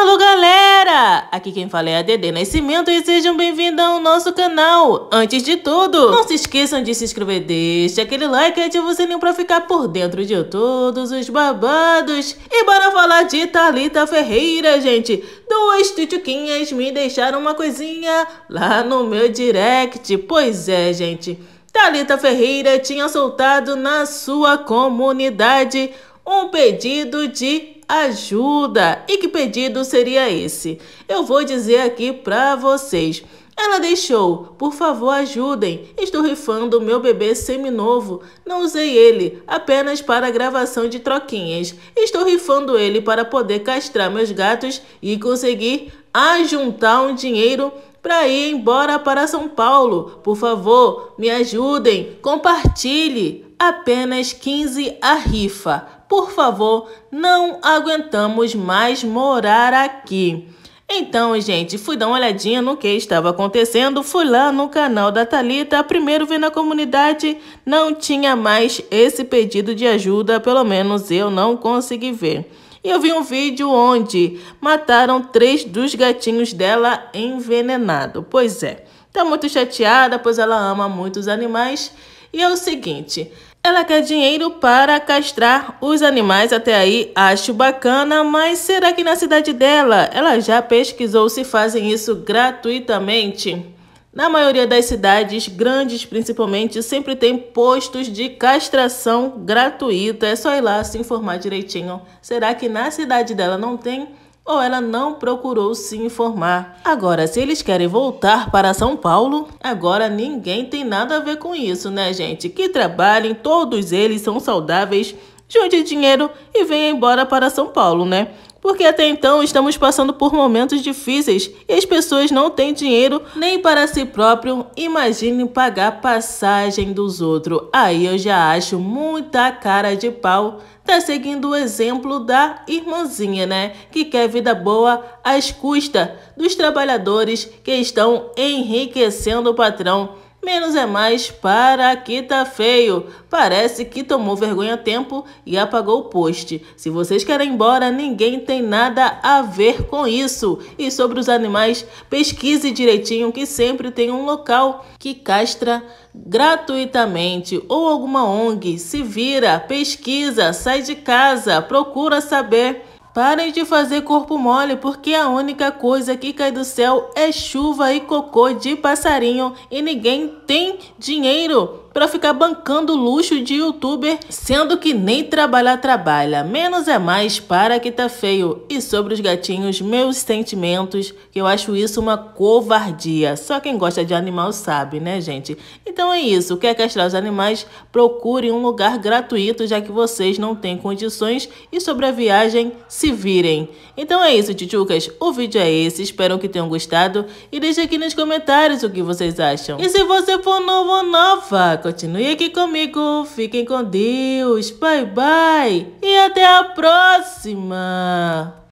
Alô galera! Aqui quem fala é a Dede Nascimento e sejam bem-vindos ao nosso canal. Antes de tudo, não se esqueçam de se inscrever, deixe aquele like e ative o sininho pra ficar por dentro de todos os babados. E bora falar de Thalita Ferreira, gente. Duas tituquinhas me deixaram uma coisinha lá no meu direct. Pois é, gente. Thalita Ferreira tinha soltado na sua comunidade um pedido de ajuda. E que pedido seria esse? Eu vou dizer aqui para vocês. Ela deixou, por favor ajudem, estou rifando o meu bebê seminovo. Não usei ele, apenas para gravação de troquinhas. Estou rifando ele para poder castrar meus gatos e conseguir ajuntar um dinheiro para ir embora para São Paulo. Por favor, me ajudem, compartilhe. Apenas 15 a rifa por favor, não aguentamos mais morar aqui. Então, gente, fui dar uma olhadinha no que estava acontecendo, fui lá no canal da Talita, primeiro vi na comunidade, não tinha mais esse pedido de ajuda, pelo menos eu não consegui ver. E eu vi um vídeo onde mataram três dos gatinhos dela envenenado. Pois é, tá muito chateada, pois ela ama muito os animais. E é o seguinte, ela quer dinheiro para castrar os animais. Até aí acho bacana, mas será que na cidade dela ela já pesquisou se fazem isso gratuitamente? Na maioria das cidades, grandes principalmente, sempre tem postos de castração gratuita. É só ir lá se informar direitinho. Será que na cidade dela não tem? ou ela não procurou se informar. Agora, se eles querem voltar para São Paulo, agora ninguém tem nada a ver com isso, né, gente? Que trabalhem, todos eles são saudáveis, junte dinheiro e venha embora para São Paulo, né? Porque até então estamos passando por momentos difíceis e as pessoas não têm dinheiro nem para si próprio, imagine pagar passagem dos outros. Aí eu já acho muita cara de pau. Tá seguindo o exemplo da irmãzinha, né? Que quer vida boa às custas dos trabalhadores que estão enriquecendo o patrão. Menos é mais para que tá feio. Parece que tomou vergonha a tempo e apagou o post. Se vocês querem ir embora, ninguém tem nada a ver com isso. E sobre os animais, pesquise direitinho que sempre tem um local que castra gratuitamente ou alguma ONG. Se vira, pesquisa, sai de casa, procura saber Parem de fazer corpo mole, porque a única coisa que cai do céu é chuva e cocô de passarinho e ninguém tem dinheiro para ficar bancando luxo de youtuber, sendo que nem trabalhar trabalha. Menos é mais para que tá feio. E sobre os gatinhos, meus sentimentos, que eu acho isso uma covardia. Só quem gosta de animal sabe, né, gente? Então é isso. Quer castrar os animais? Procure um lugar gratuito, já que vocês não têm condições e sobre a viagem, se virem. Então é isso, titucas. O vídeo é esse. Espero que tenham gostado e deixe aqui nos comentários o que vocês acham. E se você for novo ou nova, continue aqui comigo. Fiquem com Deus. Bye, bye. E até a próxima.